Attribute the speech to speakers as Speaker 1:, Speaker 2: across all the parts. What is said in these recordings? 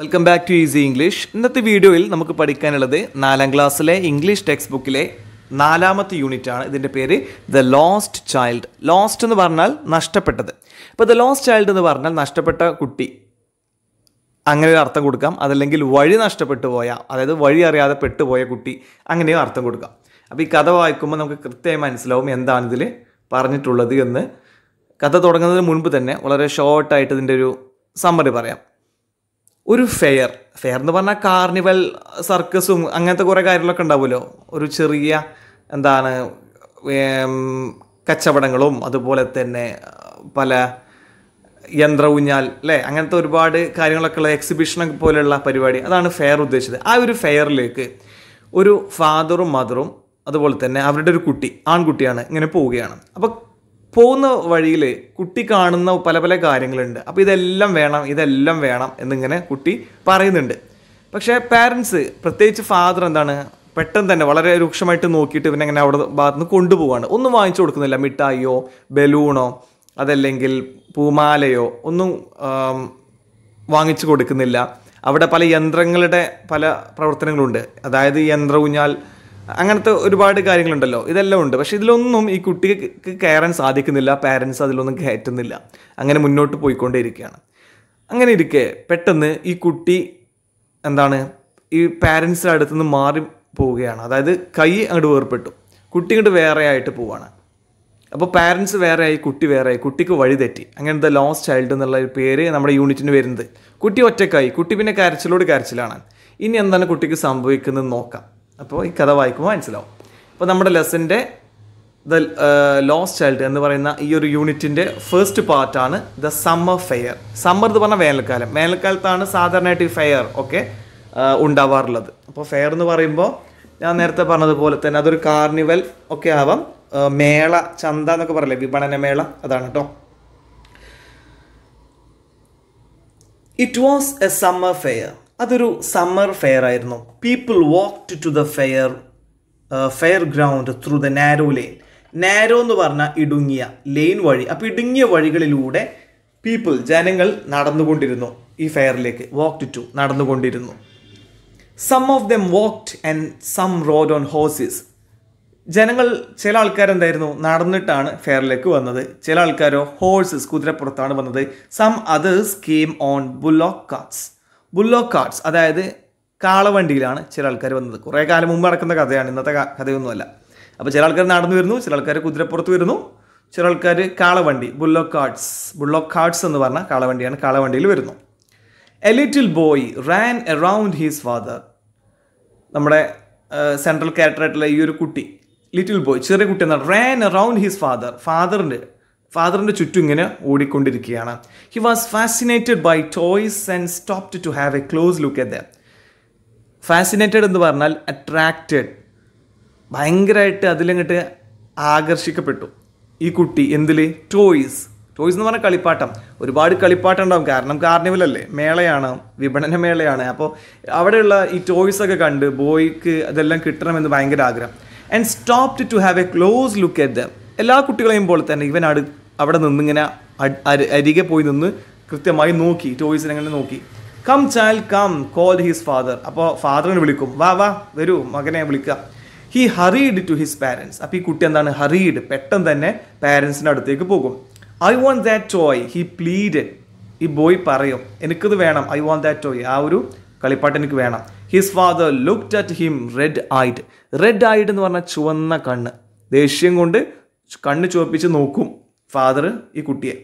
Speaker 1: welcome back to easy English ഇന്നത്തെ വീഡിയോയിൽ നമുക്ക് പഠിക്കാനുള്ളത് നാലാം ക്ലാസ്സിലെ ഇംഗ്ലീഷ് ടെക്സ്റ്റ് ബുക്കിലെ നാലാമത്തെ യൂണിറ്റ് ആണ് ഇതിൻ്റെ പേര് ദ ലോസ്റ്റ് ചൈൽഡ് ലോസ്റ്റ് എന്ന് പറഞ്ഞാൽ നഷ്ടപ്പെട്ടത് അപ്പോൾ ദ ലോസ്റ്റ് ചൈൽഡ് എന്ന് പറഞ്ഞാൽ നഷ്ടപ്പെട്ട കുട്ടി അങ്ങനെ ഒരു അർത്ഥം കൊടുക്കാം അതല്ലെങ്കിൽ വഴി നഷ്ടപ്പെട്ടു പോയ അതായത് വഴി അറിയാതെ പെട്ടുപോയ കുട്ടി അങ്ങനെയും അർത്ഥം കൊടുക്കാം അപ്പോൾ ഈ കഥ വായിക്കുമ്പോൾ നമുക്ക് കൃത്യമായി മനസ്സിലാവും എന്താണ് ഇതിൽ പറഞ്ഞിട്ടുള്ളത് എന്ന് കഥ തുടങ്ങുന്നതിന് മുൻപ് തന്നെ വളരെ ഷോർട്ടായിട്ട് ഇതിൻ്റെ ഒരു സമ്മറി പറയാം ഒരു ഫെയർ ഫെയർ എന്ന് പറഞ്ഞാൽ കാർണിവൽ സർക്കസും അങ്ങനത്തെ കുറേ കാര്യങ്ങളൊക്കെ ഉണ്ടാവുമല്ലോ ഒരു ചെറിയ എന്താണ് കച്ചവടങ്ങളും അതുപോലെ തന്നെ പല യന്ത്ര ഊഞ്ഞാൽ അല്ലേ അങ്ങനത്തെ ഒരുപാട് കാര്യങ്ങളൊക്കെ ഉള്ള എക്സിബിഷനൊക്കെ പോലെയുള്ള പരിപാടി അതാണ് ഫെയർ ഉദ്ദേശിച്ചത് ആ ഒരു ഫെയറിലേക്ക് ഒരു ഫാദറും മദറും അതുപോലെ തന്നെ അവരുടെ ഒരു കുട്ടി ആൺകുട്ടിയാണ് ഇങ്ങനെ പോവുകയാണ് അപ്പോൾ പോകുന്ന വഴിയിൽ കുട്ടി കാണുന്ന പല പല കാര്യങ്ങളുണ്ട് അപ്പോൾ ഇതെല്ലാം വേണം ഇതെല്ലാം വേണം എന്നിങ്ങനെ കുട്ടി പറയുന്നുണ്ട് പക്ഷേ പാരൻസ് പ്രത്യേകിച്ച് ഫാദർ എന്താണ് പെട്ടെന്ന് തന്നെ വളരെ രൂക്ഷമായിട്ട് നോക്കിയിട്ട് ഇവനെ അങ്ങനെ അവിടെ ഭാഗത്തുനിന്ന് കൊണ്ടുപോവാണ് ഒന്നും വാങ്ങിച്ചു കൊടുക്കുന്നില്ല മിഠായിയോ ബലൂണോ അതല്ലെങ്കിൽ പൂമാലയോ ഒന്നും വാങ്ങിച്ചു കൊടുക്കുന്നില്ല അവിടെ പല യന്ത്രങ്ങളുടെ പല പ്രവർത്തനങ്ങളുണ്ട് അതായത് ഊഞ്ഞാൽ അങ്ങനത്തെ ഒരുപാട് കാര്യങ്ങളുണ്ടല്ലോ ഇതെല്ലാം ഉണ്ട് പക്ഷേ ഇതിലൊന്നും ഈ കുട്ടിക്ക് കയറാൻ സാധിക്കുന്നില്ല പാരൻസ് അതിലൊന്നും കയറ്റുന്നില്ല അങ്ങനെ മുന്നോട്ട് പോയിക്കൊണ്ടേയിരിക്കുകയാണ് അങ്ങനെ ഇരിക്കെ പെട്ടെന്ന് ഈ കുട്ടി എന്താണ് ഈ പാരൻസിൻ്റെ അടുത്ത് നിന്ന് മാറി പോവുകയാണ് അതായത് കൈ അങ്ങോട്ട് വേർപ്പെട്ടു കുട്ടി ഇങ്ങോട്ട് വേറെ ആയിട്ട് പോവാണ് അപ്പോൾ പാരൻസ് വേറെയായി കുട്ടി ആയി കുട്ടിക്ക് വഴി തെറ്റി അങ്ങനത്തെ ലോസ് ചൈൽഡ് എന്നുള്ള ഒരു പേര് നമ്മുടെ യൂണിറ്റിന് വരുന്നത് കുട്ടി ഒറ്റക്കായി കുട്ടി പിന്നെ കരച്ചിലോട് കരച്ചിലാണ് ഇനി എന്താണ് കുട്ടിക്ക് സംഭവിക്കുന്നത് നോക്കാം അപ്പോൾ ഈ കഥ വായിക്കുമ്പോൾ മനസ്സിലാവും അപ്പോൾ നമ്മുടെ ലെസ്സിൻ്റെ ദ ലോസ്റ്റ് ചൈൽഡ് എന്ന് പറയുന്ന ഈ ഒരു യൂണിറ്റിൻ്റെ ഫസ്റ്റ് പാർട്ടാണ് ദ സമ്മർ ഫെയർ സമ്മർ എന്ന് പറഞ്ഞാൽ വേനൽക്കാലം വേനൽക്കാലത്താണ് സാധാരണയായിട്ട് ഈ ഫെയർ ഒക്കെ ഉണ്ടാവാറുള്ളത് അപ്പോൾ ഫെയർ എന്ന് പറയുമ്പോൾ ഞാൻ നേരത്തെ പറഞ്ഞതുപോലെ തന്നെ അതൊരു കാർണിവൽ ഒക്കെ ആവാം മേള ചന്ത എന്നൊക്കെ പറയില്ലേ വിപണന മേള അതാണ് കേട്ടോ it was a summer fair അതൊരു സമ്മർ ഫെയർ ആയിരുന്നു people walked to the fair fair ground through the narrow lane narrow എന്ന് പറഞ്ഞാൽ ഇടുങ്ങിയ ലെയിൻ വഴി അപ്പോൾ ഇടുങ്ങിയ വഴികളിലൂടെ പീപ്പിൾ ജനങ്ങൾ നടന്നുകൊണ്ടിരുന്നു ഈ ഫെയറിലേക്ക് വാക്ക്ഡ് ടു നടന്നുകൊണ്ടിരുന്നു some of them walked and some rode on horses ജനങ്ങൾ ചില ആൾക്കാരെന്തായിരുന്നു നടന്നിട്ടാണ് ഫെയറിലേക്ക് വന്നത് ചില ആൾക്കാരോ ഹോഴ്സസ് കുതിരപ്പുറത്താണ് വന്നത് some others came on bullock carts bullock carts അതായത് കാളവണ്ടിയിലാണ് ചില ആൾക്കാർ വന്നത് കുറേ കാലം മുമ്പ് നടക്കുന്ന കഥയാണ് ഇന്നത്തെ കഥയൊന്നുമല്ല അപ്പോൾ ചില ആൾക്കാർ നടന്നു വരുന്നു ചില ആൾക്കാർ കുതിരപ്പുറത്ത് വരുന്നു ചില ആൾക്കാർ കാളവണ്ടി ബുള്ളോ കാർഡ്സ് ബുള്ളോ കാർഡ്സ് എന്ന് പറഞ്ഞാൽ കാളവണ്ടിയാണ് കാളവണ്ടിയിൽ വരുന്നു a little boy ran around his father നമ്മുടെ സെൻട്രൽ ക്യാരക്ടറായിട്ടുള്ള ഈ ഒരു കുട്ടി ലിറ്റിൽ ബോയ് ചെറിയ കുട്ടി എന്നാണ് റാൻ എറൗണ്ട് ഹീസ് ഫാദർ ഫാദറിൻ്റെ ഫാദറിൻ്റെ ചുറ്റും ഇങ്ങനെ ഓടിക്കൊണ്ടിരിക്കുകയാണ് he was fascinated by toys and stopped to have a close look a the fascinated എന്ന് പറഞ്ഞാൽ അട്രാക്റ്റഡ് ഭയങ്കരമായിട്ട് അതിലങ്ങോട്ട് ആകർഷിക്കപ്പെട്ടു ഈ കുട്ടി എന്തിൽ ടോയ്സ് ടോയ്സ് എന്ന് പറഞ്ഞാൽ കളിപ്പാട്ടം ഒരുപാട് കളിപ്പാട്ടം ഉണ്ടാവും കാരണം കാർണിവലല്ലേ മേളയാണ് വിപണന മേളയാണ് അപ്പോൾ അവിടെയുള്ള ഈ ടോയ്സ് ഒക്കെ കണ്ട് ബോയ്ക്ക് അതെല്ലാം കിട്ടണമെന്ന് ഭയങ്കര ആഗ്രഹം and stopped to have a close look at them എല്ലാ കുട്ടികളെയും പോലെ തന്നെ ഇവൻ അടുത്ത് അവിടെ നിന്നിങ്ങനെ അരികെ പോയി നിന്ന് കൃത്യമായി നോക്കി ടോയ്സിനെ അങ്ങനെ നോക്കി come child come call his father അപ്പോൾ ഫാദറിനെ വിളിക്കും വാ വാ വരൂ മകനെ വിളിക്കുക he hurried to his parents അപ്പോൾ ഈ കുട്ടി എന്താണ് ഹറീഡ് പെട്ടെന്ന് തന്നെ പാരൻസിൻ്റെ അടുത്തേക്ക് പോകും I want that toy he pleaded ഈ ബോയ് പറയും എനിക്കത് വേണം ഐ വോണ്ട് ദാറ്റ് ടോയ് ആ ഒരു കളിപ്പാട്ട് എനിക്ക് വേണം his father look at him red ആയിട്ട് റെഡ് ആയിട്ട് എന്ന് പറഞ്ഞാൽ ചുവന്ന കണ്ണ് ദേഷ്യം കൊണ്ട് കണ്ണ് ചുവപ്പിച്ച് നോക്കും ഫാദർ ഈ കുട്ടിയെ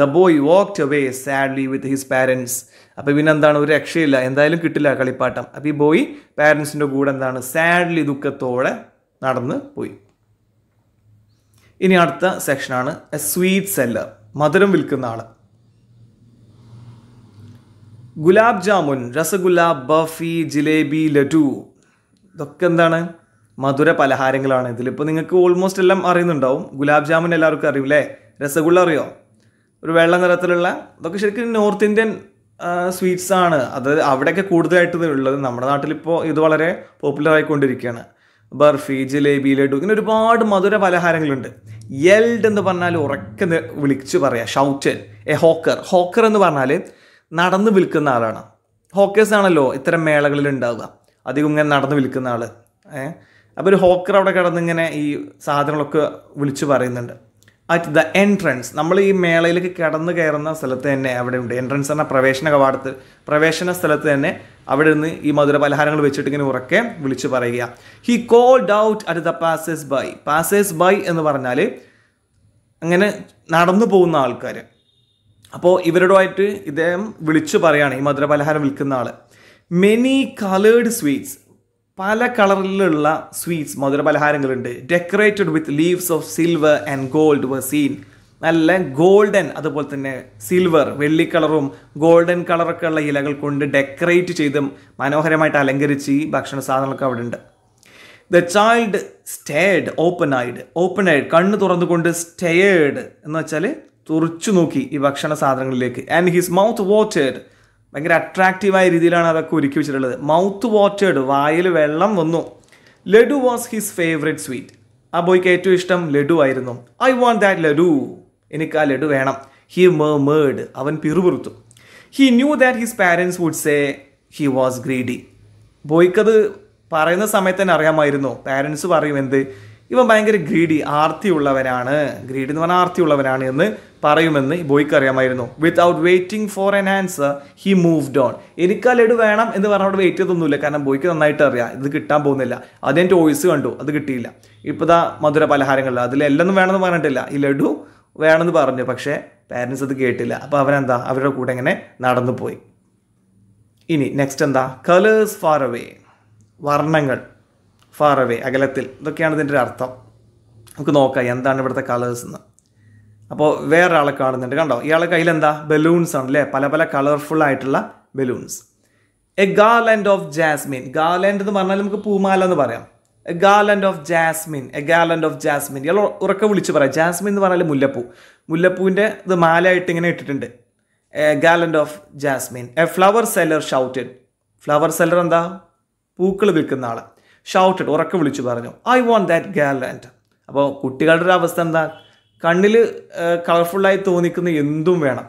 Speaker 1: the boy walked away sadly with his parents അപ്പോൾ പിന്നെ എന്താണ് ഒരു രക്ഷയില്ല എന്തായാലും കിട്ടില്ല കളിപ്പാട്ടം അപ്പോൾ ഈ ബോയ് പാരൻസിൻ്റെ കൂടെ എന്താണ് സാഡ്ലി ദുഃഖത്തോടെ നടന്ന് പോയി ഇനി അടുത്ത സെക്ഷനാണ് എ സ്വീറ്റ് സെല്ലർ മധുരം വിൽക്കുന്ന ആൾ ഗുലാബ് ജാമുൻ രസഗുല്ല ബഫി ജിലേബി ലഡു ഇതൊക്കെ എന്താണ് മധുര പലഹാരങ്ങളാണ് ഇതിലിപ്പോൾ നിങ്ങൾക്ക് ഓൾമോസ്റ്റ് എല്ലാം അറിയുന്നുണ്ടാവും ഗുലാബ് ജാമുൻ എല്ലാവർക്കും അറിയില്ലേ രസഗുള്ള അറിയോ ഒരു വെള്ള നിറത്തിലുള്ള അതൊക്കെ ശരിക്കും നോർത്ത് ഇന്ത്യൻ സ്വീറ്റ്സ് ആണ് അത് അവിടെയൊക്കെ കൂടുതലായിട്ട് ഉള്ളത് നമ്മുടെ നാട്ടിലിപ്പോൾ ഇത് വളരെ പോപ്പുലർ ആയിക്കൊണ്ടിരിക്കുകയാണ് ബർഫി ജിലേബി ലഡു ഇങ്ങനെ ഒരുപാട് മധുര പലഹാരങ്ങളുണ്ട് എൽഡ് എന്ന് പറഞ്ഞാൽ ഉറക്കെ വിളിച്ച് പറയാം ഷൗറ്റൽ എ ഹോക്കർ ഹോക്കർ എന്ന് പറഞ്ഞാൽ നടന്ന് വിൽക്കുന്ന ആളാണ് ഹോക്കേഴ്സ് ആണല്ലോ ഇത്തരം മേളകളിൽ ഉണ്ടാവുക അധികം ഇങ്ങനെ നടന്ന് വിൽക്കുന്ന ആൾ ഏഹ് അപ്പോൾ ഒരു ഹോക്കർ അവിടെ കിടന്നിങ്ങനെ ഈ സാധനങ്ങളൊക്കെ വിളിച്ച് പറയുന്നുണ്ട് അറ്റ് ദ എൻട്രൻസ് നമ്മൾ ഈ മേളയിലേക്ക് കടന്നു കയറുന്ന സ്ഥലത്ത് തന്നെ അവിടെ ഉണ്ട് എൻട്രൻസ് എന്ന പ്രവേശന കവാടത്ത് പ്രവേശന സ്ഥലത്ത് തന്നെ അവിടെ നിന്ന് ഈ മധുര പലഹാരങ്ങൾ വെച്ചിട്ട് ഇങ്ങനെ ഉറക്കെ വിളിച്ചു പറയുക he called out at the passers by passers by എന്ന് പറഞ്ഞാൽ അങ്ങനെ നടന്നു പോകുന്ന ആൾക്കാർ അപ്പോൾ ഇവരോടുമായിട്ട് ഇദ്ദേഹം വിളിച്ചു പറയുകയാണ് ഈ മധുര പലഹാരം വിൽക്കുന്ന ആൾ മെനി കളേഡ് സ്വീറ്റ്സ് പല കളറിലുള്ള സ്വീറ്റ്സ് മധുര പലഹാരങ്ങളുണ്ട് decorated with leaves of silver and gold were seen നല്ല ഗോൾഡൻ അതുപോലെ തന്നെ സിൽവർ വെള്ളി കളറും ഗോൾഡൻ കളറൊക്കെ ഉള്ള ഇലകൾ കൊണ്ട് ഡെക്കറേറ്റ് ചെയ്തും മനോഹരമായിട്ട് അലങ്കരിച്ച് ഈ ഭക്ഷണ സാധനങ്ങളൊക്കെ അവിടെ ഉണ്ട് the child stared open eyed open eyed കണ്ണ് തുറന്നുകൊണ്ട് സ്റ്റേഡ് എന്ന് വെച്ചാൽ തുറച്ചു നോക്കി ഈ ഭക്ഷണ സാധനങ്ങളിലേക്ക് ആൻഡ് ഹിസ് മൗത്ത് വാട്ടേഡ് ഭയങ്കര അട്രാക്റ്റീവായ രീതിയിലാണ് അതൊക്കെ ഒരുക്കി വെച്ചിട്ടുള്ളത് മൗത്ത് വാട്ടേഡ് വായിൽ വെള്ളം വന്നു laddu was his favourite sweet ആ ബോയ്ക്ക് ഏറ്റവും ഇഷ്ടം ലഡു ആയിരുന്നു ഐ വാണ്ട് ദാറ്റ് ലഡു എനിക്ക് ആ ലഡു വേണം ഹി മേഡ് അവൻ പിറുപിറുത്തു he knew that his parents would say he was greedy ബോയ്ക്കത് പറയുന്ന സമയത്ത് തന്നെ അറിയാമായിരുന്നു പാരൻസ് പറയും എന്ത് ഇവൻ ഭയങ്കര ഗ്രീഡി ആർത്തി ഉള്ളവനാണ് ഗ്രീഡി എന്ന് പറഞ്ഞാൽ ഉള്ളവനാണ് എന്ന് പറയുമെന്ന് ബോയ്ക്ക് അറിയാമായിരുന്നു without waiting for an answer he moved on എനിക്ക് ആ ലഡു വേണം എന്ന് പറഞ്ഞവിടെ വെയിറ്റ് ചെയ്തൊന്നുമില്ല കാരണം ബോയ്ക്ക് നന്നായിട്ട് അറിയാം ഇത് കിട്ടാൻ പോകുന്നില്ല അതേ ടോയ്സ് കണ്ടു അത് കിട്ടിയില്ല ഇപ്പോൾ ദാ മധുര പലഹാരങ്ങളിൽ അതിലെല്ലാം വേണമെന്ന് പറഞ്ഞിട്ടില്ല ഈ ലഡു വേണമെന്ന് പറഞ്ഞു പക്ഷേ പാരൻസ് അത് കേട്ടില്ല അപ്പോൾ അവരെന്താ അവരുടെ കൂടെ ഇങ്ങനെ നടന്നു പോയി ഇനി നെക്സ്റ്റ് എന്താ കളേഴ്സ് ഫാർ അവേ വർണ്ണങ്ങൾ ഫാർ അവേ അകലത്തിൽ ഇതൊക്കെയാണ് ഇതിൻ്റെ അർത്ഥം നമുക്ക് നോക്കാം എന്താണ് ഇവിടുത്തെ കളേഴ്സ് എന്ന് അപ്പോൾ വേറെ ആളെ കാണുന്നുണ്ട് കണ്ടോ ഇയാളെ കയ്യിലെന്താ ബലൂൺസ് ആണ് അല്ലേ പല പല കളർഫുൾ ആയിട്ടുള്ള balloons a garland of jasmine garland എന്ന് പറഞ്ഞാൽ നമുക്ക് പൂമാല എന്ന് പറയാം a garland of jasmine a garland of jasmine ഇയാൾ ഉറക്കെ വിളിച്ച് പറയാം ജാസ്മിൻ എന്ന് പറഞ്ഞാൽ മുല്ലപ്പൂ മുല്ലപ്പൂവിൻ്റെ ഇത് മാലയായിട്ട് ഇങ്ങനെ ഇട്ടിട്ടുണ്ട് a garland of jasmine a flower seller shouted flower seller എന്താ പൂക്കൾ വിൽക്കുന്ന ആൾ ഷൗട്ടഡ് ഉറക്കെ വിളിച്ചു പറഞ്ഞു ഐ വോണ്ട് ദാറ്റ് ഗാർലൻഡ് അപ്പോൾ കുട്ടികളുടെ ഒരു അവസ്ഥ എന്താ കണ്ണിൽ കളർഫുള്ളായി തോന്നിക്കുന്ന എന്തും വേണം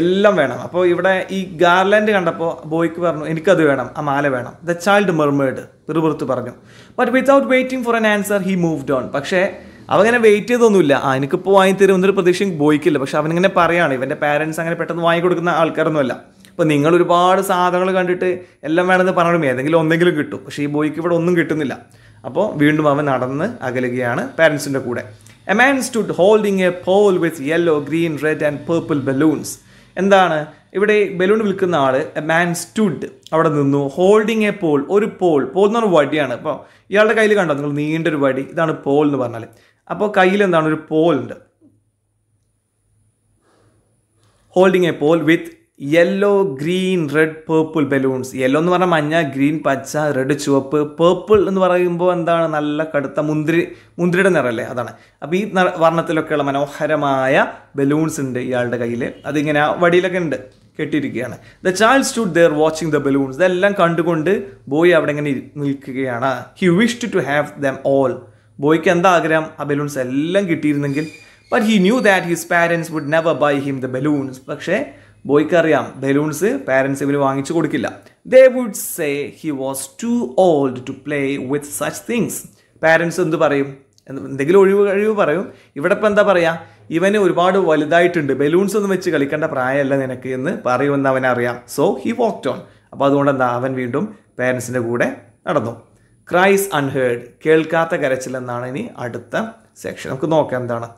Speaker 1: എല്ലാം വേണം അപ്പോൾ ഇവിടെ ഈ ഗാർലാൻഡ് കണ്ടപ്പോൾ ബോയ്ക്ക് പറഞ്ഞു എനിക്കത് വേണം ആ മാല വേണം ദ ചൈൽഡ് മെർമേഡ് പിറുപിറുത്ത് പറഞ്ഞു but without waiting for an answer he moved on പക്ഷേ അവങ്ങനെ വെയിറ്റ് ചെയ്തൊന്നുമില്ല ആ എനിക്കിപ്പോൾ വാങ്ങി തരും എന്നൊരു പ്രതീക്ഷയും ബോയ്ക്കില്ല പക്ഷെ അവനിങ്ങനെ പറയുകയാണ് ഇവൻ്റെ പാരൻസ് അങ്ങനെ പെട്ടെന്ന് വാങ്ങി കൊടുക്കുന്ന ആൾക്കാരൊന്നുമല്ല അപ്പോൾ നിങ്ങൾ ഒരുപാട് സാധനങ്ങൾ കണ്ടിട്ട് എല്ലാം വേണമെന്ന് പറഞ്ഞാലും ഏതെങ്കിലും ഒന്നെങ്കിലും കിട്ടും പക്ഷേ ഈ ബോയ്ക്ക് ഇവിടെ ഒന്നും കിട്ടുന്നില്ല അപ്പോൾ വീണ്ടും അവൻ നടന്ന് അകലുകയാണ് പാരൻസിൻ്റെ കൂടെ a man stood holding a pole with yellow green red and purple balloons എന്താണ് ഇവിടെ ബലൂൺ വിൽക്കുന്ന ആൾ എ മാൻ സ്റ്റുഡ് അവിടെ നിന്നു ഹോൾഡിങ് എ പോൾ ഒരു പോൾ പോൾ എന്ന് പറഞ്ഞ വടിയാണ് അപ്പോൾ ഇയാളുടെ കയ്യിൽ കണ്ടോ നിങ്ങൾ നീണ്ടൊരു വടി ഇതാണ് പോൾ എന്ന് പറഞ്ഞാൽ അപ്പോൾ കയ്യിൽ എന്താണ് ഒരു പോൾ ഉണ്ട് holding a pole with yellow green red purple balloons yellow എന്ന് പറഞ്ഞാൽ മഞ്ഞ ഗ്രീൻ പച്ച റെഡ് ചുവപ്പ് പേർപ്പിൾ എന്ന് പറയുമ്പോൾ എന്താണ് നല്ല കടുത്ത മുന്തിരി മുന്തിരിയുടെ നിറമല്ലേ അതാണ് അപ്പോൾ ഈ വർണ്ണത്തിലൊക്കെയുള്ള മനോഹരമായ ബലൂൺസ് ഉണ്ട് ഇയാളുടെ കയ്യിൽ അതിങ്ങനെ ആ വടിയിലൊക്കെ ഉണ്ട് കെട്ടിയിരിക്കുകയാണ് the child stood there watching the balloons ഇതെല്ലാം കണ്ടുകൊണ്ട് ബോയ് അവിടെ ഇങ്ങനെ നിൽക്കുകയാണ് he wish to have them all ബോയ്ക്ക് എന്താ ആഗ്രഹം ആ ബലൂൺസ് എല്ലാം കിട്ടിയിരുന്നെങ്കിൽ but he knew that his parents would never buy him the balloons പക്ഷേ ബോയ്ക്ക് അറിയാം ബലൂൺസ് പാരൻസ് ഇവന് വാങ്ങിച്ചു കൊടുക്കില്ല they would say he was too old to play with such things parents എന്ത് പറയും എന്തെങ്കിലും ഒഴിവ് കഴിവ് പറയും ഇവിടെ ഇപ്പം എന്താ പറയുക ഇവന് ഒരുപാട് വലുതായിട്ടുണ്ട് ബലൂൺസ് ഒന്നും വെച്ച് കളിക്കേണ്ട പ്രായമല്ല നിനക്ക് എന്ന് പറയുമെന്ന് അവനറിയാം സോ ഹി വാക്ട് ഓൺ അപ്പോൾ അതുകൊണ്ട് എന്താ അവൻ വീണ്ടും പാരൻസിൻ്റെ കൂടെ നടന്നു ക്രൈസ് അൺഹേർഡ് കേൾക്കാത്ത കരച്ചിൽ എന്നാണ് ഇനി അടുത്ത സെക്ഷൻ നമുക്ക് നോക്കാം എന്താണ്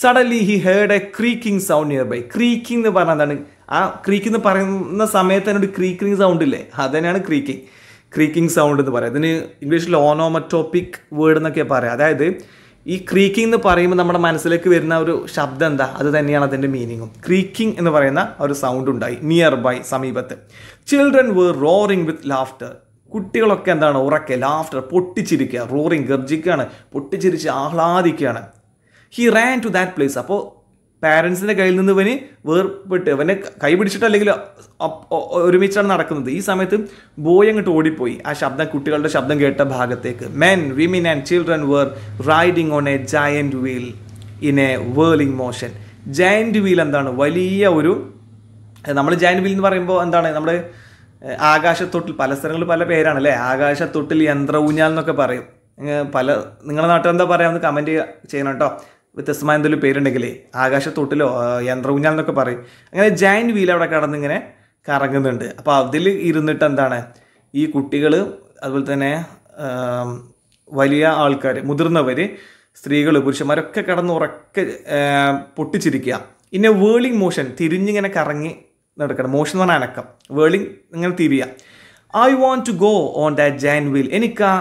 Speaker 1: suddenly he heard a creaking sound nearby creaking എന്ന് പറഞ്ഞാൽ എന്താണ് ആ ക്രീക്ക് എന്ന് പറയുന്ന സമയത്ത് ഒരു ക്രീക്കിങ് സൗണ്ട് ഇല്ലേ അതുതന്നെയാണ് ക്രീക്കിങ് ക്രീക്കിംഗ് സൗണ്ട് എന്ന് പറയുക ഇതിന് ഇംഗ്ലീഷിൽ ഓണോമറ്റോപ്പിക് വേർഡ് എന്നൊക്കെ പറയാം അതായത് ഈ ക്രീക്കിംഗ് എന്ന് പറയുമ്പോൾ നമ്മുടെ മനസ്സിലേക്ക് വരുന്ന ഒരു ശബ്ദം എന്താ അത് തന്നെയാണ് അതിൻ്റെ മീനിങ്ങും ക്രീക്കിംഗ് എന്ന് പറയുന്ന ഒരു സൗണ്ട് ഉണ്ടായി നിയർ ബൈ സമീപത്ത് children were roaring with laughter കുട്ടികളൊക്കെ എന്താണ് ഉറക്കെ ലാഫ്റ്റർ പൊട്ടിച്ചിരിക്കുക റോറിങ് ഗർജിക്കുകയാണ് പൊട്ടിച്ചിരിച്ച് ആഹ്ലാദിക്കുകയാണ് he ran to that place അപ്പോൾ പാരൻസിൻ്റെ കയ്യിൽ നിന്ന് ഇവന് വേർപെട്ട് അവനെ കൈ ഒരുമിച്ചാണ് നടക്കുന്നത് ഈ സമയത്ത് ബോയ് അങ്ങോട്ട് ഓടിപ്പോയി ആ ശബ്ദം കുട്ടികളുടെ ശബ്ദം കേട്ട ഭാഗത്തേക്ക് men women and children were riding on a giant wheel in a whirling motion giant wheel എന്താണ് വലിയ ഒരു നമ്മൾ ജയൻറ്റ് വീൽ എന്ന് പറയുമ്പോൾ എന്താണ് നമ്മുടെ ആകാശത്തൊട്ടിൽ പല സ്ഥലങ്ങളിൽ പല പേരാണ് അല്ലേ ആകാശത്തൊട്ടിൽ ഊഞ്ഞാൽ എന്നൊക്കെ പറയും പല നിങ്ങളുടെ നാട്ടിൽ എന്താ പറയാമെന്ന് കമൻറ്റ് ചെയ്യണം കേട്ടോ വ്യത്യസ്തമായ എന്തെങ്കിലും പേരുണ്ടെങ്കിലേ ആകാശത്തൊട്ടിലോ യന്ത്രവുഞ്ഞാൽ എന്നൊക്കെ പറയും അങ്ങനെ ജയൻറ്റ് വീൽ അവിടെ കടന്നിങ്ങനെ കറങ്ങുന്നുണ്ട് അപ്പോൾ അതിൽ ഇരുന്നിട്ട് എന്താണ് ഈ കുട്ടികൾ അതുപോലെ തന്നെ വലിയ ആൾക്കാർ മുതിർന്നവർ സ്ത്രീകൾ പുരുഷന്മാരൊക്കെ കിടന്ന് ഉറക്കെ പൊട്ടിച്ചിരിക്കുക ഇന്നെ വേളിങ് മോഷൻ തിരിഞ്ഞിങ്ങനെ കറങ്ങി നടക്കണം മോഷൻ എന്ന് പറഞ്ഞാൽ അനക്കം വേളിങ് ഇങ്ങനെ തിരിയുക I want to go on that giant wheel എനിക്ക് ആ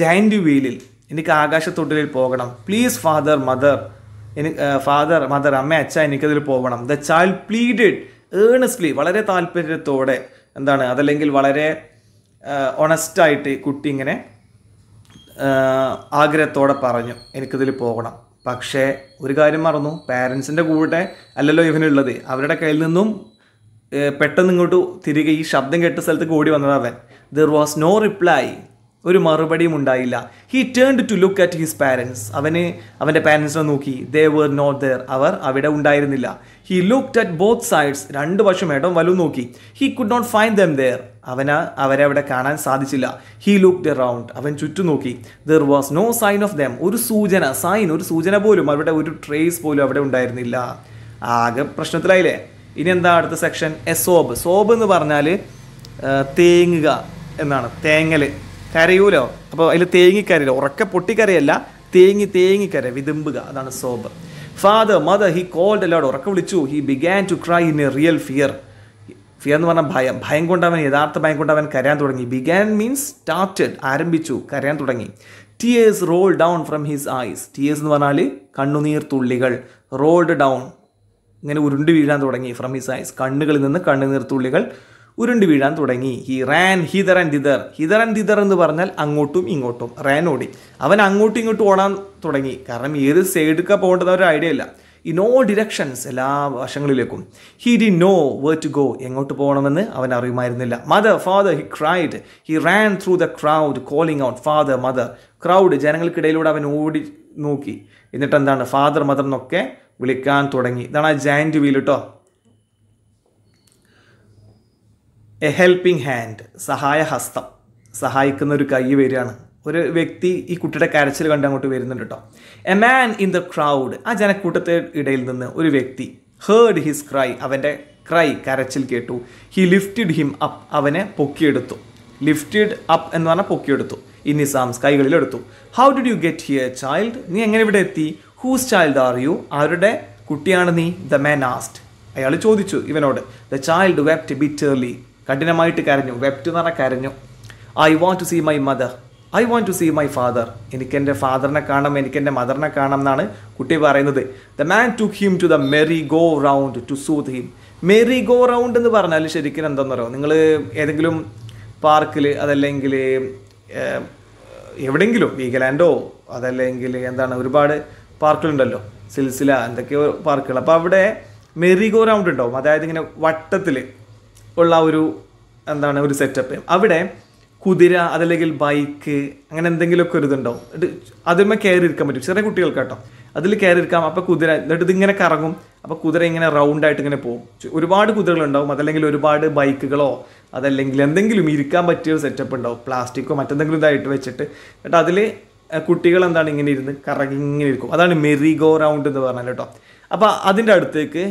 Speaker 1: ജയൻ്റ് വീലിൽ എനിക്ക് ആകാശത്തൊട്ടിലിൽ പോകണം പ്ലീസ് ഫാദർ മദർ എനിക്ക് ഫാദർ മദർ അമ്മ അച്ഛ എനിക്കതിൽ പോകണം ദ ചൈൽഡ് പ്ലീഡഡ് ഏണസ്റ്റ്ലി വളരെ താല്പര്യത്തോടെ എന്താണ് അതല്ലെങ്കിൽ വളരെ ഒണസ്റ്റായിട്ട് കുട്ടി ഇങ്ങനെ ആഗ്രഹത്തോടെ പറഞ്ഞു എനിക്കതിൽ പോകണം പക്ഷേ ഒരു കാര്യം മറന്നു പാരൻസിൻ്റെ കൂടെ അല്ലല്ലോ ഇവനുള്ളത് അവരുടെ കയ്യിൽ നിന്നും പെട്ടെന്ന് ഇങ്ങോട്ട് തിരികെ ഈ ശബ്ദം കേട്ട സ്ഥലത്തേക്ക് ഓടി വന്നത് അവൻ ദർ വാസ് നോ റിപ്ലൈ ഒരു മറുപടിയും ഉണ്ടായില്ല he turned to look at his parents അവന് അവൻ്റെ പാരൻസിനെ നോക്കി ദേ വേർ നോട്ട് ദെയർ അവർ അവിടെ ഉണ്ടായിരുന്നില്ല he looked at both sides രണ്ട് വശം ഇടം വലു നോക്കി he could not find them there അവന് അവരെ അവിടെ കാണാൻ സാധിച്ചില്ല ഹി ലുക്ക്ഡ് റൗണ്ട് അവൻ ചുറ്റും നോക്കി there was no sign of them ഒരു സൂചന സൈൻ ഒരു സൂചന പോലും അവരുടെ ഒരു ട്രേസ് പോലും അവിടെ ഉണ്ടായിരുന്നില്ല ആകെ പ്രശ്നത്തിലായില്ലേ ഇനി എന്താ അടുത്ത സെക്ഷൻ എ സോബ് സോബ് എന്ന് പറഞ്ഞാൽ തേങ്ങുക എന്നാണ് തേങ്ങൽ കരയൂലോ അപ്പോൾ അതിൽ തേങ്ങിക്കരയില്ല ഉറക്കെ പൊട്ടിക്കരയല്ല തേങ്ങി തേങ്ങിക്കര വിതുമ്പുക അതാണ് sob father mother he called aloud ഉറക്കെ വിളിച്ചു he began to cry in a real fear fear എന്ന് പറഞ്ഞാൽ ഭയം ഭയം കൊണ്ട് അവൻ യഥാർത്ഥ ഭയം കൊണ്ട് അവൻ കരയാൻ തുടങ്ങി ബിഗാൻ മീൻസ് സ്റ്റാർട്ടഡ് ആരംഭിച്ചു കരയാൻ തുടങ്ങി tears roll down from his eyes tears എന്ന് പറഞ്ഞാൽ കണ്ണുനീർ തുള്ളികൾ റോൾഡ് ഡൗൺ ഇങ്ങനെ ഉരുണ്ട് വീഴാൻ തുടങ്ങി ഫ്രം ഹിസ് ഐസ് കണ്ണുകളിൽ നിന്ന് കണ്ണുനീർ തുള്ളികൾ ഉരുണ്ട് വീഴാൻ തുടങ്ങി he ran hither and thither hither and thither എന്ന് പറഞ്ഞാൽ അങ്ങോട്ടും ഇങ്ങോട്ടും റാൻ ഓടി അവൻ അങ്ങോട്ടും ഇങ്ങോട്ടും ഓടാൻ തുടങ്ങി കാരണം ഏത് സൈഡൊക്കെ പോകേണ്ടത് ഒരു ഐഡിയ ഇല്ല ഇൻ ഓൾ ഡിറക്ഷൻസ് എല്ലാ വശങ്ങളിലേക്കും ഹി ഡി നോ വേർ ടു ഗോ എങ്ങോട്ട് പോകണമെന്ന് അവൻ അറിയുമായിരുന്നില്ല mother father he cried he ran through the crowd calling out father mother crowd ജനങ്ങൾക്കിടയിലൂടെ അവൻ ഓടി നോക്കി എന്നിട്ട് എന്താണ് ഫാദർ മദർ എന്നൊക്കെ വിളിക്കാൻ തുടങ്ങി ഇതാണ് ആ ജാൻറ്റ് വീൽ കേട്ടോ എ ഹെൽപ്പിംഗ് ഹാൻഡ് സഹായഹസ്തം സഹായിക്കുന്ന ഒരു കൈ വരികയാണ് ഒരു വ്യക്തി ഈ കുട്ടിയുടെ കരച്ചിൽ കണ്ട് അങ്ങോട്ട് വരുന്നുണ്ട് കേട്ടോ a man in the crowd ആ ജനക്കൂട്ടത്തെ ഇടയിൽ നിന്ന് ഒരു വ്യക്തി ഹേർഡ് ഹിസ് ക്രൈ അവൻ്റെ ക്രൈ കരച്ചിൽ കേട്ടു ഹി ലിഫ്റ്റിഡ് ഹിം അപ്പ് അവനെ പൊക്കിയെടുത്തു ലിഫ്റ്റിഡ് അപ്പ് എന്ന് പറഞ്ഞാൽ പൊക്കിയെടുത്തു ഇൻ സാംസ് കൈകളിലെടുത്തു how did you get here child നീ എങ്ങനെ ഇവിടെ എത്തി ഹൂസ് ചൈൽഡ് ആർ യു ആരുടെ കുട്ടിയാണ് നീ ദ മാൻ ആസ്റ്റ് അയാൾ ചോദിച്ചു ഇവനോട് ദ ചൈൽഡ് വെപ്റ്റ് ബിറ്റേർലി കഠിനമായിട്ട് കരഞ്ഞു വെപ്റ്റ് എന്ന് കരഞ്ഞു I want to see my mother I want to see my father എനിക്ക് എൻ്റെ ഫാദറിനെ കാണണം എനിക്ക് എൻ്റെ മദറിനെ കാണണം എന്നാണ് കുട്ടി പറയുന്നത് the man took him to the merry go round to soothe him merry go round എന്ന് പറഞ്ഞാൽ ശരിക്കും എന്താണെന്നറിയോ നിങ്ങൾ ഏതെങ്കിലും പാർക്കിൽ അതല്ലെങ്കിൽ എവിടെയെങ്കിലും വീഗലാൻഡോ അതല്ലെങ്കിൽ എന്താണ് ഒരുപാട് പാർക്കുകളുണ്ടല്ലോ സിൽസില എന്തൊക്കെയോ പാർക്കുകൾ അപ്പോൾ അവിടെ മെറി ഗോ റൗണ്ട് ഉണ്ടാവും അതായത് ഇങ്ങനെ വട്ടത്തിൽ ഉള്ള ഒരു എന്താണ് ഒരു സെറ്റപ്പ് അവിടെ കുതിര അതല്ലെങ്കിൽ ബൈക്ക് അങ്ങനെ എന്തെങ്കിലുമൊക്കെ ഒരു ഇതുണ്ടാവും അതിന്മേൽ കയറി ഇരിക്കാൻ പറ്റും ചെറിയ കുട്ടികൾക്ക് കേട്ടോ അതിൽ കയറി ഇരിക്കാം അപ്പോൾ കുതിര എന്നിട്ട് ഇതിങ്ങനെ കറങ്ങും അപ്പോൾ കുതിര ഇങ്ങനെ റൗണ്ടായിട്ട് ഇങ്ങനെ പോകും ഒരുപാട് കുതിരകളുണ്ടാവും അതല്ലെങ്കിൽ ഒരുപാട് ബൈക്കുകളോ അതല്ലെങ്കിൽ എന്തെങ്കിലും ഇരിക്കാൻ പറ്റിയ ഒരു സെറ്റപ്പ് ഉണ്ടാവും പ്ലാസ്റ്റിക്കോ മറ്റെന്തെങ്കിലും ഇതായിട്ട് വെച്ചിട്ട് എന്നിട്ട് അതിൽ കുട്ടികൾ എന്താണ് ഇങ്ങനെ ഇരുന്ന് കറങ്ങി ഇങ്ങനെ ഇരിക്കും അതാണ് മെറി ഗോ റൗണ്ട് എന്ന് പറഞ്ഞാൽ കേട്ടോ അപ്പോൾ അതിൻ്റെ അടുത്തേക്ക്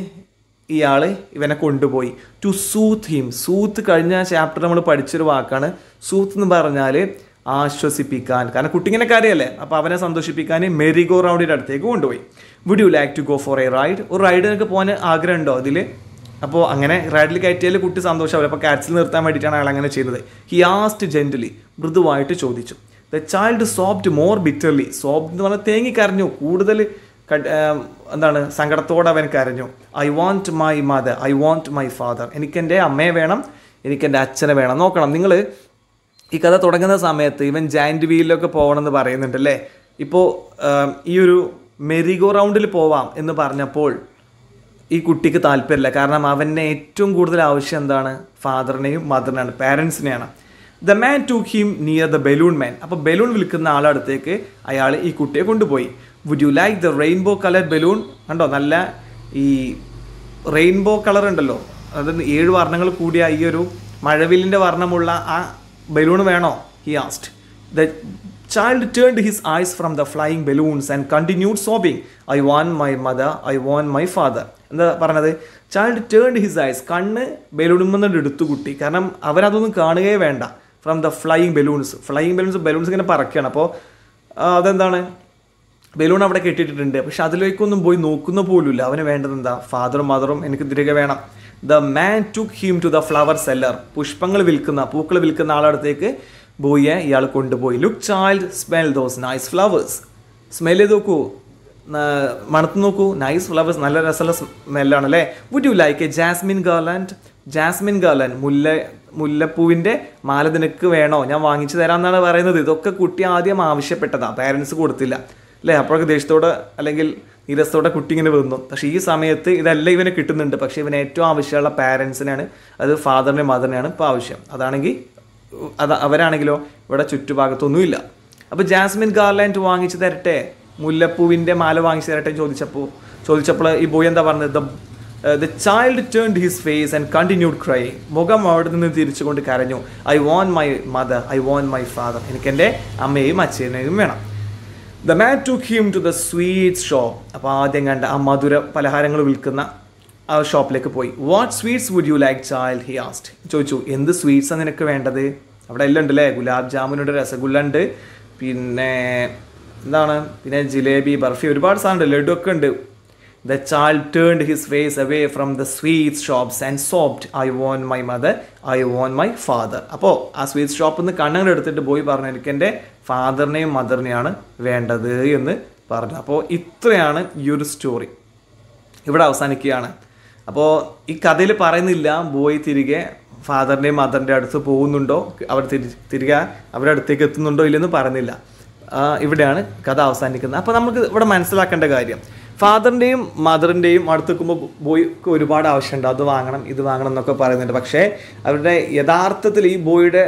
Speaker 1: ഇയാൾ ഇവനെ കൊണ്ടുപോയി ടു സൂത്ത് ഹിം സൂത്ത് കഴിഞ്ഞ ചാപ്റ്റർ നമ്മൾ പഠിച്ചൊരു വാക്കാണ് സൂത്ത് എന്ന് പറഞ്ഞാൽ ആശ്വസിപ്പിക്കാൻ കാരണം കുട്ടിങ്ങനെ കാര്യമല്ലേ അപ്പോൾ അവനെ സന്തോഷിപ്പിക്കാൻ മെറിഗോ റൗണ്ടിൻ്റെ അടുത്തേക്ക് കൊണ്ടുപോയി would you like to go for a ride ഒരു റൈഡ് നിങ്ങൾക്ക് പോകാൻ ആഗ്രഹമുണ്ടോ അതിൽ അപ്പോൾ അങ്ങനെ റൈഡിൽ കയറ്റിയാൽ കുട്ടി സന്തോഷമാവില്ല അപ്പോൾ കാറ്റ്സിൽ നിർത്താൻ വേണ്ടിയിട്ടാണ് അയാൾ അങ്ങനെ ചെയ്തത് ഹി ആസ്റ്റ് ജെൻറ്റലി മൃദുവായിട്ട് ചോദിച്ചു the child sobbed more bitterly sobbed എന്ന് പറഞ്ഞാൽ കരഞ്ഞു കൂടുതൽ എന്താണ് സങ്കടത്തോടെ അവൻ കരഞ്ഞു I want my mother I want my father എനിക്കെൻ്റെ അമ്മയെ വേണം എനിക്കെൻ്റെ അച്ഛനെ വേണം നോക്കണം നിങ്ങൾ ഈ കഥ തുടങ്ങുന്ന സമയത്ത് ഇവൻ ജാൻറ്റ് വീലിലൊക്കെ പോകണമെന്ന് പറയുന്നുണ്ട് അല്ലേ ഇപ്പോൾ ഈ ഒരു മെറിഗോ റൗണ്ടിൽ പോവാം എന്ന് പറഞ്ഞപ്പോൾ ഈ കുട്ടിക്ക് താല്പര്യമില്ല കാരണം അവൻ്റെ ഏറ്റവും കൂടുതൽ ആവശ്യം എന്താണ് ഫാദറിനെയും മദറിനെയാണ് പാരൻസിനെയാണ് the man took him near the balloon man അപ്പോൾ ബലൂൺ വിൽക്കുന്ന ആളടുത്തേക്ക് അയാൾ ഈ കുട്ടിയെ കൊണ്ടുപോയി would you like the rainbow colour balloon കണ്ടോ നല്ല ഈ റെയിൻബോ കളർ ഉണ്ടല്ലോ അത് ഏഴ് വർണ്ണങ്ങൾ കൂടിയ ഈ ഒരു മഴവില്ലിൻ്റെ വർണ്ണമുള്ള ആ ബലൂൺ വേണോ he asked the child turn his eyes from the flying balloons and continued sobbing I want my mother I want my father എന്താ പറഞ്ഞത് ചൈൽഡ് ടേൺ ഹിസ് ഐസ് കണ്ണ് ബലൂണിൽ നിന്ന് എടുത്തു കുട്ടി കാരണം അവരതൊന്നും കാണുകയേ വേണ്ട from the flying balloons flying balloons balloons ഇങ്ങനെ പറക്കുകയാണ് അപ്പോൾ അതെന്താണ് ബലൂൺ അവിടെ കെട്ടിയിട്ടുണ്ട് പക്ഷെ അതിലേക്കൊന്നും പോയി നോക്കുന്ന പോലുമില്ല അവന് വേണ്ടത് എന്താ ഫാദറും മദറും എനിക്ക് തിരികെ വേണം the man took him to the flower seller പുഷ്പങ്ങൾ വിൽക്കുന്ന പൂക്കൾ വിൽക്കുന്ന ആളടുത്തേക്ക് ബോയിയെ ഇയാൾ കൊണ്ടുപോയി look child smell those nice flowers smell ചെയ്ത് നോക്കൂ മണത്ത് നോക്കൂ നൈസ് ഫ്ലവേഴ്സ് നല്ല രസമുള്ള സ്മെല്ലാണ് അല്ലേ would you like a jasmine garland jasmine garland മുല്ല മുല്ലപ്പൂവിൻ്റെ മാല നിനക്ക് വേണോ ഞാൻ വാങ്ങിച്ചു തരാമെന്നാണ് പറയുന്നത് ഇതൊക്കെ കുട്ടി ആദ്യം ആവശ്യപ്പെട്ടതാണ് പേരൻസ് കൊടുത്തില്ല അല്ലേ അപ്പോഴൊക്കെ ദേഷ്യത്തോടെ അല്ലെങ്കിൽ നിരസത്തോടെ കുട്ടി ഇങ്ങനെ വന്നു പക്ഷേ ഈ സമയത്ത് ഇതല്ല ഇവന് കിട്ടുന്നുണ്ട് പക്ഷേ ഇവന് ഏറ്റവും ആവശ്യമുള്ള പാരൻസിനാണ് അത് ഫാദറിനെ മദറിനെയാണ് ഇപ്പോൾ ആവശ്യം അതാണെങ്കിൽ അത് അവരാണെങ്കിലോ ഇവിടെ ചുറ്റുഭാഗത്തൊന്നുമില്ല അപ്പോൾ ജാസ്മിൻ ഗാർലാൻഡ് വാങ്ങിച്ചു തരട്ടെ മുല്ലപ്പൂവിൻ്റെ മാല വാങ്ങിച്ചു തരട്ടെ ചോദിച്ചപ്പോൾ ചോദിച്ചപ്പോൾ ഈ ബോയ് എന്താ പറഞ്ഞത് the the child turned his face and continued cry മുഖം അവിടെ നിന്ന് തിരിച്ചുകൊണ്ട് കരഞ്ഞു I want my mother I want my father എനിക്ക് എൻ്റെ അമ്മയെയും അച്ഛനെയും വേണം the man took him to the sweets shop അപ്പോൾ ആദ്യം കണ്ട ആ മധുര പലഹാരങ്ങൾ വിൽക്കുന്ന ആ ഷോപ്പിലേക്ക് പോയി what sweets would you like child he asked ചോദിച്ചു എന്ത് സ്വീറ്റ്സാണ് നിനക്ക് വേണ്ടത് അവിടെ എല്ലാം ഉണ്ട് അല്ലേ ഗുലാബ് ജാമുനുണ്ട് രസഗുള്ള ഉണ്ട് പിന്നെ എന്താണ് പിന്നെ ജിലേബി ബർഫി ഒരുപാട് സാധനമുണ്ട് ലഡു ഒക്കെ ഉണ്ട് the child turned his face away from the sweet shops and sobbed, I want my mother I want my father അപ്പോൾ ആ സ്വീറ്റ് ഷോപ്പിൽ നിന്ന് കണ്ണുകൾ എടുത്തിട്ട് പോയി പറഞ്ഞു എനിക്ക് എൻ്റെ ഫാദറിനെയും മദറിനെയാണ് വേണ്ടത് എന്ന് പറഞ്ഞു അപ്പോൾ ഇത്രയാണ് ഈ ഒരു സ്റ്റോറി ഇവിടെ അവസാനിക്കുകയാണ് അപ്പോൾ ഈ കഥയിൽ പറയുന്നില്ല ബോയ് തിരികെ ഫാദറിൻ്റെയും മദറിൻ്റെ അടുത്ത് പോകുന്നുണ്ടോ അവർ തിരി തിരികെ അവരുടെ അടുത്തേക്ക് എത്തുന്നുണ്ടോ ഇല്ലെന്ന് പറയുന്നില്ല ഇവിടെയാണ് കഥ അവസാനിക്കുന്നത് അപ്പോൾ നമുക്ക് ഇവിടെ മനസ്സിലാക്കേണ്ട കാര്യം ഫാദറിൻ്റെയും മദറിൻ്റെയും അടുത്ത് നിൽക്കുമ്പോൾ ബോയ്ക്ക് ഒരുപാട് ആവശ്യമുണ്ട് അത് വാങ്ങണം ഇത് വാങ്ങണം എന്നൊക്കെ പറയുന്നുണ്ട് പക്ഷേ അവരുടെ യഥാർത്ഥത്തിൽ ഈ ബോയുടെ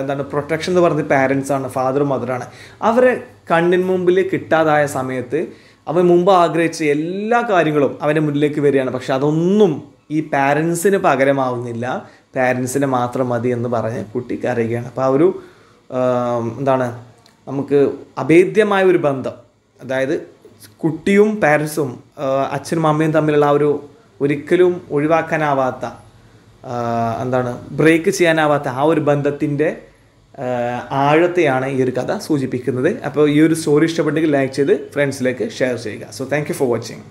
Speaker 1: എന്താണ് പ്രൊട്ടക്ഷൻ എന്ന് പറഞ്ഞത് പാരൻസാണ് ഫാദറും മദറാണ് അവരെ കണ്ണിന് മുമ്പിൽ കിട്ടാതായ സമയത്ത് അവൻ മുമ്പ് ആഗ്രഹിച്ച എല്ലാ കാര്യങ്ങളും അവൻ്റെ മുന്നിലേക്ക് വരികയാണ് പക്ഷെ അതൊന്നും ഈ പാരൻസിന് പകരമാവുന്നില്ല പാരൻസിന് മാത്രം മതി എന്ന് പറഞ്ഞ് കുട്ടി കരയുകയാണ് അപ്പോൾ ആ ഒരു എന്താണ് നമുക്ക് അഭേദ്യമായ ഒരു ബന്ധം അതായത് കുട്ടിയും പാരൻസും അച്ഛനും അമ്മയും തമ്മിലുള്ള ആ ഒരു ഒരിക്കലും ഒഴിവാക്കാനാവാത്ത എന്താണ് ബ്രേക്ക് ചെയ്യാനാവാത്ത ആ ഒരു ബന്ധത്തിൻ്റെ ആഴത്തെയാണ് ഈ ഒരു കഥ സൂചിപ്പിക്കുന്നത് അപ്പോൾ ഈ ഒരു സ്റ്റോറി ഇഷ്ടപ്പെട്ടെങ്കിൽ ലൈക്ക് ചെയ്ത് ഫ്രണ്ട്സിലേക്ക് ഷെയർ ചെയ്യുക സോ താങ്ക് ഫോർ വാച്ചിങ്